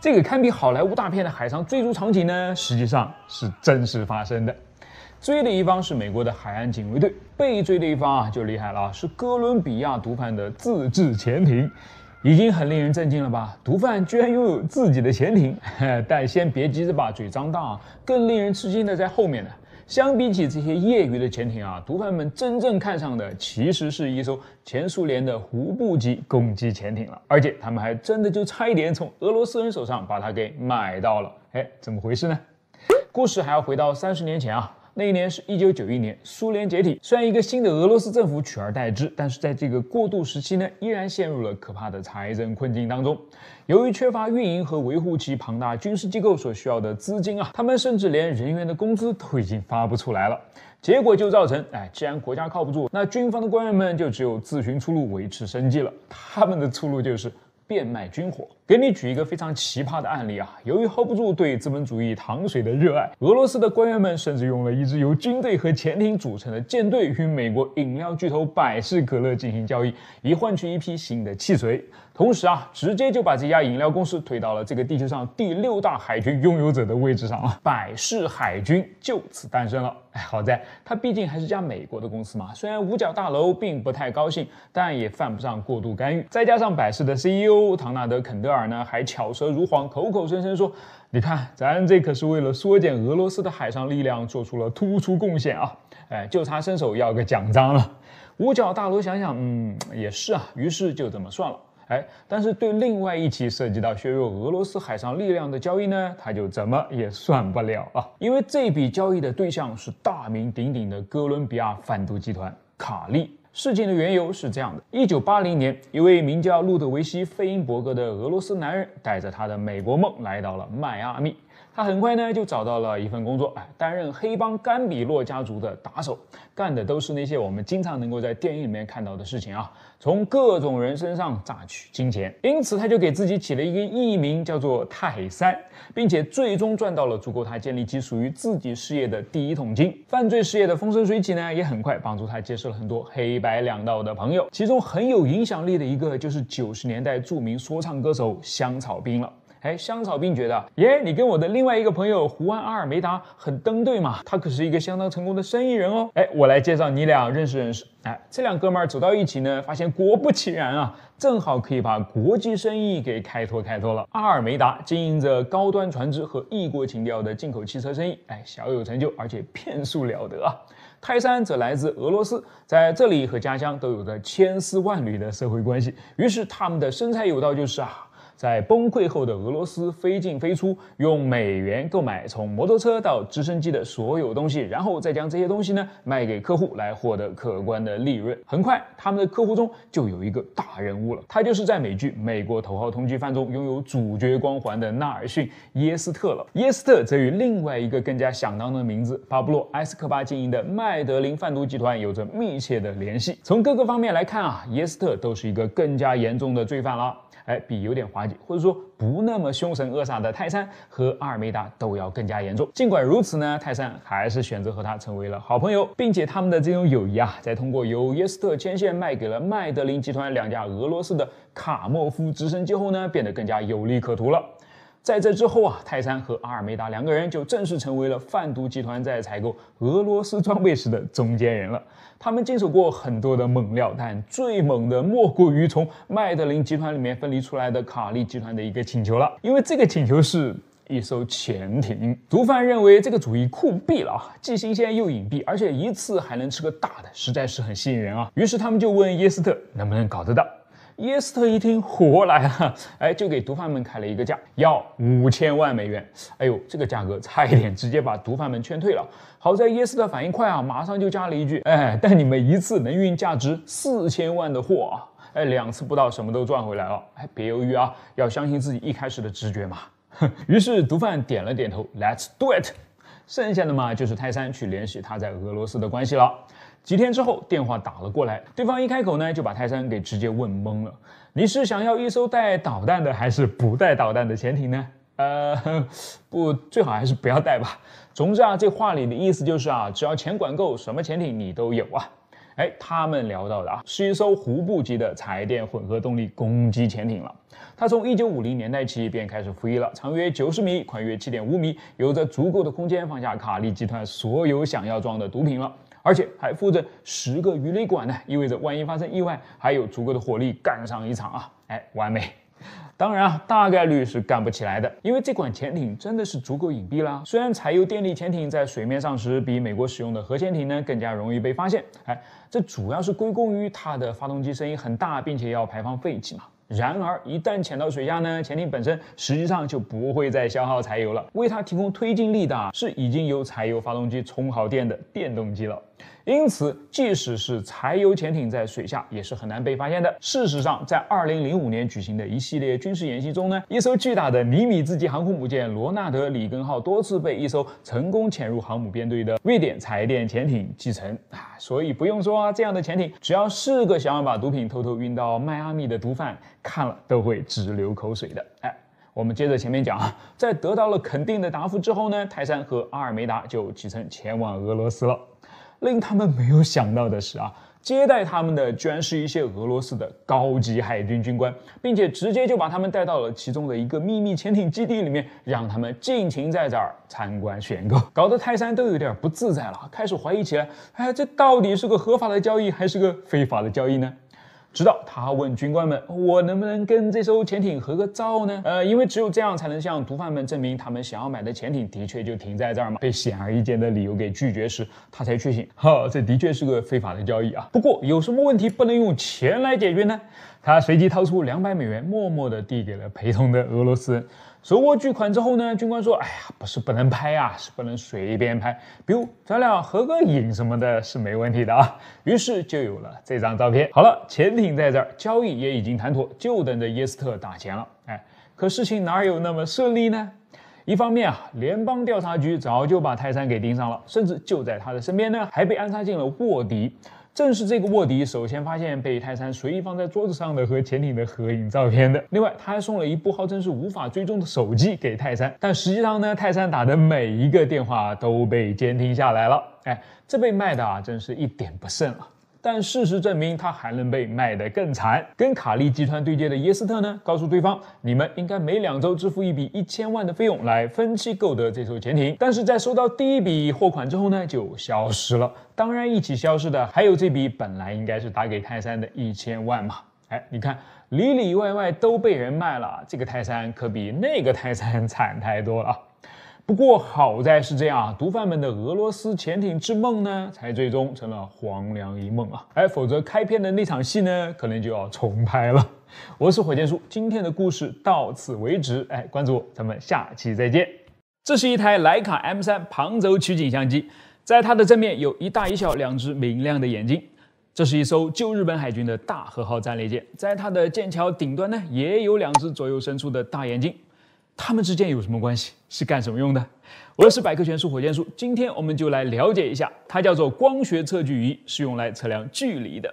这个堪比好莱坞大片的海上追逐场景呢，实际上是真实发生的。追的一方是美国的海岸警卫队，被追的一方啊就厉害了啊，是哥伦比亚毒贩的自制潜艇，已经很令人震惊了吧？毒贩居然拥有自己的潜艇，但先别急着把嘴张大，更令人吃惊的在后面呢。相比起这些业余的潜艇啊，毒贩们真正看上的其实是一艘前苏联的胡布级攻击潜艇了，而且他们还真的就差一点从俄罗斯人手上把它给买到了。哎，怎么回事呢？故事还要回到三十年前啊。那一年是一九九一年，苏联解体。虽然一个新的俄罗斯政府取而代之，但是在这个过渡时期呢，依然陷入了可怕的财政困境当中。由于缺乏运营和维护其庞大军事机构所需要的资金啊，他们甚至连人员的工资都已经发不出来了。结果就造成，哎，既然国家靠不住，那军方的官员们就只有自寻出路维持生计了。他们的出路就是变卖军火。给你举一个非常奇葩的案例啊！由于 hold 不住对资本主义糖水的热爱，俄罗斯的官员们甚至用了一支由军队和潜艇组成的舰队，与美国饮料巨头百事可乐进行交易，以换取一批新的汽水。同时啊，直接就把这家饮料公司推到了这个地球上第六大海军拥有者的位置上啊，百事海军就此诞生了。哎，好在它毕竟还是家美国的公司嘛，虽然五角大楼并不太高兴，但也犯不上过度干预。再加上百事的 CEO 唐纳德·肯德尔。尔呢还巧舌如簧，口口声声说：“你看，咱这可是为了缩减俄罗斯的海上力量做出了突出贡献啊！哎，就差伸手要个奖章了。”五角大楼想想，嗯，也是啊，于是就这么算了。哎，但是对另外一起涉及到削弱俄罗斯海上力量的交易呢，他就怎么也算不了啊，因为这笔交易的对象是大名鼎鼎的哥伦比亚贩毒集团卡利。事件的缘由是这样的：一九八零年，一位名叫路德维希·费因伯格的俄罗斯男人带着他的美国梦来到了迈阿密。他很快呢就找到了一份工作，哎，担任黑帮甘比洛家族的打手，干的都是那些我们经常能够在电影里面看到的事情啊。从各种人身上榨取金钱，因此他就给自己起了一个艺名，叫做泰山，并且最终赚到了足够他建立起属于自己事业的第一桶金。犯罪事业的风生水起呢，也很快帮助他结识了很多黑白两道的朋友，其中很有影响力的一个就是九十年代著名说唱歌手香草冰了。哎，香草饼觉得耶，你跟我的另外一个朋友胡安阿尔梅达很登对嘛？他可是一个相当成功的生意人哦。哎，我来介绍你俩认识认识。哎，这两哥们走到一起呢，发现果不其然啊，正好可以把国际生意给开拓开拓了。阿尔梅达经营着高端船只和异国情调的进口汽车生意，哎，小有成就，而且骗术了得啊。泰山则来自俄罗斯，在这里和家乡都有着千丝万缕的社会关系。于是他们的生财有道就是啊。在崩溃后的俄罗斯，飞进飞出，用美元购买从摩托车到直升机的所有东西，然后再将这些东西呢卖给客户来获得可观的利润。很快，他们的客户中就有一个大人物了，他就是在美剧《美国头号通缉犯》中拥有主角光环的纳尔逊·耶斯特了。耶斯特则与另外一个更加响当的名字巴布洛·埃斯科巴经营的麦德林贩毒集团有着密切的联系。从各个方面来看啊，耶斯特都是一个更加严重的罪犯了，哎，比有点滑。或者说不那么凶神恶煞的泰山和阿尔梅达都要更加严重。尽管如此呢，泰山还是选择和他成为了好朋友，并且他们的这种友谊啊，在通过由耶斯特牵线卖给了麦德林集团两架俄罗斯的卡莫夫直升机后呢，变得更加有利可图了。在这之后啊，泰山和阿尔梅达两个人就正式成为了贩毒集团在采购俄罗斯装备时的中间人了。他们经手过很多的猛料，但最猛的莫过于从麦德林集团里面分离出来的卡利集团的一个请求了。因为这个请求是一艘潜艇。毒贩认为这个主意酷毙了啊，既新鲜又隐蔽，而且一次还能吃个大的，实在是很吸引人啊。于是他们就问耶斯特能不能搞得到。耶斯特一听活来了，哎，就给毒贩们开了一个价，要五千万美元。哎呦，这个价格差一点直接把毒贩们劝退了。好在耶斯特反应快啊，马上就加了一句：“哎，但你们一次能运价值四千万的货啊？哎，两次不到什么都赚回来了。哎，别犹豫啊，要相信自己一开始的直觉嘛。”于是毒贩点了点头：“Let's do it。”剩下的嘛，就是泰山去联系他在俄罗斯的关系了。几天之后，电话打了过来，对方一开口呢，就把泰山给直接问懵了。你是想要一艘带导弹的，还是不带导弹的潜艇呢？呃，不，最好还是不要带吧。总之啊，这话里的意思就是啊，只要钱管够，什么潜艇你都有啊。哎，他们聊到的啊，是一艘湖部级的柴电混合动力攻击潜艇了。它从1950年代起便开始服役了，长约90米，宽约7.5米，有着足够的空间放下卡利集团所有想要装的毒品了。而且还附着十个鱼雷管呢，意味着万一发生意外，还有足够的火力干上一场啊！哎，完美。当然啊，大概率是干不起来的，因为这款潜艇真的是足够隐蔽了。虽然柴油电力潜艇在水面上时比美国使用的核潜艇呢更加容易被发现，哎，这主要是归功于它的发动机声音很大，并且要排放废气嘛。然而，一旦潜到水下呢，潜艇本身实际上就不会再消耗柴油了。为它提供推进力的是已经由柴油发动机充好电的电动机了。因此，即使是柴油潜艇在水下也是很难被发现的。事实上，在2005年举行的一系列军事演习中呢，一艘巨大的尼米兹级航空母舰“罗纳德·里根”号多次被一艘成功潜入航母编队的瑞典柴电潜艇击沉啊。所以，不用说，啊，这样的潜艇，只要是个想要把毒品偷偷运到迈阿密的毒贩。看了都会直流口水的。哎，我们接着前面讲啊，在得到了肯定的答复之后呢，泰山和阿尔梅达就启程前往俄罗斯了。令他们没有想到的是啊，接待他们的居然是一些俄罗斯的高级海军军官，并且直接就把他们带到了其中的一个秘密潜艇基地里面，让他们尽情在这儿参观选购，搞得泰山都有点不自在了，开始怀疑起来：哎，这到底是个合法的交易还是个非法的交易呢？直到他问军官们：“我能不能跟这艘潜艇合个照呢？”呃，因为只有这样才能向毒贩们证明他们想要买的潜艇的确就停在这儿嘛。被显而易见的理由给拒绝时，他才确信，哈，这的确是个非法的交易啊。不过，有什么问题不能用钱来解决呢？他随即掏出两百美元，默默地递给了陪同的俄罗斯人。手握巨款之后呢，军官说：“哎呀，不是不能拍啊，是不能随便拍。比如咱俩合个影什么的，是没问题的啊。”于是就有了这张照片。好了，潜艇在这儿，交易也已经谈妥，就等着耶斯特打钱了。哎，可事情哪有那么顺利呢？一方面啊，联邦调查局早就把泰山给盯上了，甚至就在他的身边呢，还被安插进了卧底。正是这个卧底首先发现被泰山随意放在桌子上的和潜艇的合影照片的。另外，他还送了一部号称是无法追踪的手机给泰山，但实际上呢，泰山打的每一个电话都被监听下来了。哎，这被卖的啊，真是一点不剩了。但事实证明，他还能被卖得更惨。跟卡利集团对接的耶斯特呢，告诉对方，你们应该每两周支付一笔一千万的费用，来分期购得这艘潜艇。但是在收到第一笔货款之后呢，就消失了。当然，一起消失的还有这笔本来应该是打给泰山的一千万嘛。哎，你看，里里外外都被人卖了，这个泰山可比那个泰山惨太多了。不过好在是这样啊，毒贩们的俄罗斯潜艇之梦呢，才最终成了黄粱一梦啊！哎，否则开篇的那场戏呢，可能就要重拍了。我是火箭叔，今天的故事到此为止。哎，关注我，咱们下期再见。这是一台徕卡 M 三旁轴取景相机，在它的正面有一大一小两只明亮的眼睛。这是一艘旧日本海军的大和号战列舰，在它的舰桥顶端呢，也有两只左右伸出的大眼睛。它们之间有什么关系？是干什么用的？我是百科全书火箭叔，今天我们就来了解一下，它叫做光学测距仪，是用来测量距离的。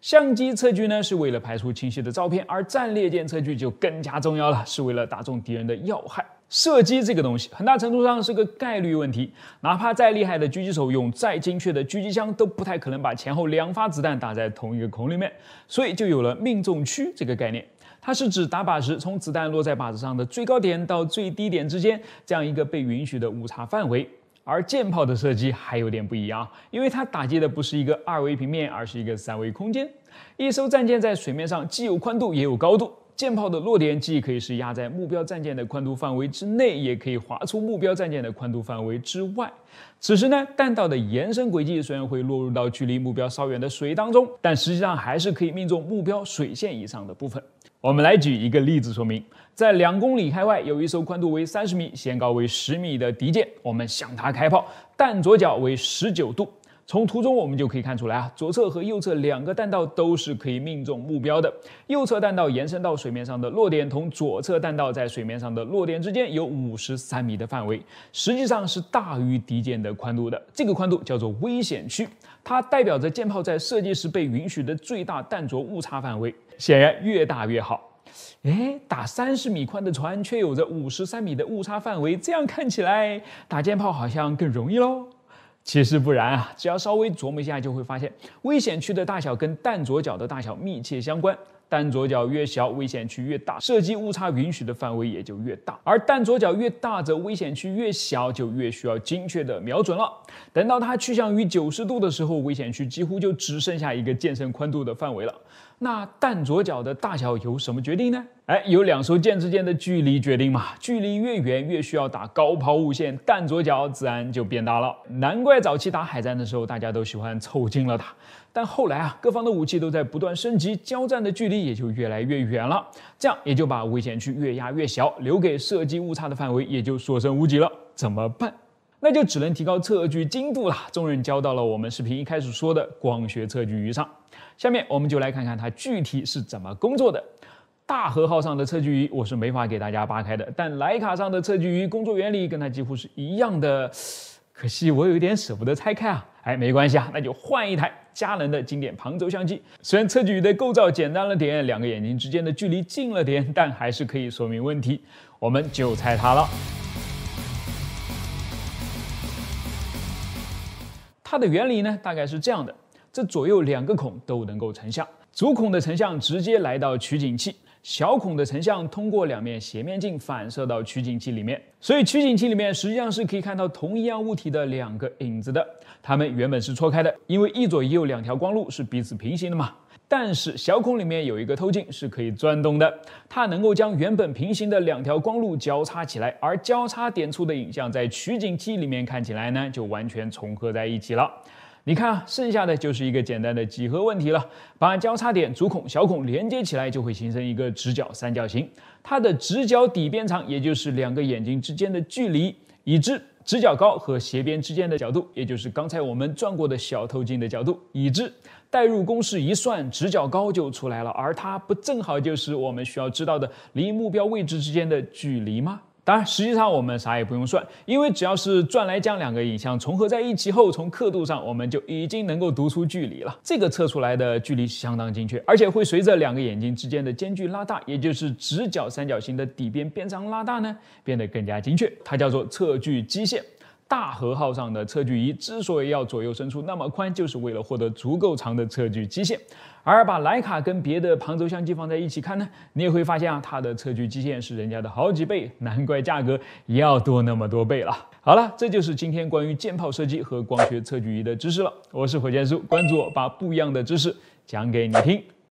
相机测距呢，是为了拍出清晰的照片；而战列舰测距就更加重要了，是为了打中敌人的要害。射击这个东西，很大程度上是个概率问题，哪怕再厉害的狙击手，用再精确的狙击枪，都不太可能把前后两发子弹打在同一个孔里面，所以就有了命中区这个概念。它是指打靶时，从子弹落在靶子上的最高点到最低点之间这样一个被允许的误差范围。而舰炮的射击还有点不一样，因为它打击的不是一个二维平面，而是一个三维空间。一艘战舰在水面上既有宽度，也有高度。舰炮的落点既可以是压在目标战舰的宽度范围之内，也可以划出目标战舰的宽度范围之外。此时呢，弹道的延伸轨迹虽然会落入到距离目标稍远的水当中，但实际上还是可以命中目标水线以上的部分。我们来举一个例子说明：在两公里开外有一艘宽度为三十米、舷高为十米的敌舰，我们向它开炮，弹着角为十九度。从图中我们就可以看出来啊，左侧和右侧两个弹道都是可以命中目标的。右侧弹道延伸到水面上的落点，同左侧弹道在水面上的落点之间有五十三米的范围，实际上是大于敌舰的宽度的。这个宽度叫做危险区，它代表着舰炮在设计时被允许的最大弹着误差范围，显然越大越好。哎，打三十米宽的船却有着五十三米的误差范围，这样看起来打舰炮好像更容易喽。其实不然啊，只要稍微琢磨一下，就会发现危险区的大小跟弹着角的大小密切相关。弹着角越小，危险区越大，射击误差允许的范围也就越大；而弹着角越大，则危险区越小，就越需要精确的瞄准了。等到它趋向于九十度的时候，危险区几乎就只剩下一个健身宽度的范围了。那弹着脚的大小由什么决定呢？哎，由两艘舰之间的距离决定嘛。距离越远，越需要打高抛物线，弹着脚自然就变大了。难怪早期打海战的时候，大家都喜欢凑近了打。但后来啊，各方的武器都在不断升级，交战的距离也就越来越远了。这样也就把危险区越压越小，留给射击误差的范围也就所剩无几了。怎么办？那就只能提高测距精度了。重任交到了我们视频一开始说的光学测距仪上。下面我们就来看看它具体是怎么工作的。大和号上的测距仪我是没法给大家扒开的，但莱卡上的测距仪工作原理跟它几乎是一样的。可惜我有点舍不得拆开啊。哎，没关系啊，那就换一台佳能的经典旁轴相机。虽然测距仪的构造简单了点，两个眼睛之间的距离近了点，但还是可以说明问题。我们就拆它了。它的原理呢，大概是这样的：这左右两个孔都能够成像，主孔的成像直接来到取景器，小孔的成像通过两面斜面镜反射到取景器里面。所以取景器里面实际上是可以看到同一样物体的两个影子的，它们原本是错开的，因为一左一右两条光路是彼此平行的嘛。但是小孔里面有一个透镜是可以转动的，它能够将原本平行的两条光路交叉起来，而交叉点处的影像在取景器里面看起来呢，就完全重合在一起了。你看剩下的就是一个简单的几何问题了，把交叉点、主孔、小孔连接起来，就会形成一个直角三角形，它的直角底边长也就是两个眼睛之间的距离。已知直角高和斜边之间的角度，也就是刚才我们转过的小透镜的角度。已知，代入公式一算，直角高就出来了，而它不正好就是我们需要知道的离目标位置之间的距离吗？当然，实际上我们啥也不用算，因为只要是转来将两个影像重合在一起后，从刻度上我们就已经能够读出距离了。这个测出来的距离相当精确，而且会随着两个眼睛之间的间距拉大，也就是直角三角形的底边边长拉大呢，变得更加精确。它叫做测距基线。大和号上的测距仪之所以要左右伸出那么宽，就是为了获得足够长的测距基线。而把徕卡跟别的旁轴相机放在一起看呢，你也会发现啊，它的测距基线是人家的好几倍，难怪价格要多那么多倍了。好了，这就是今天关于舰炮射击和光学测距仪的知识了。我是火箭叔，关注我，把不一样的知识讲给你听。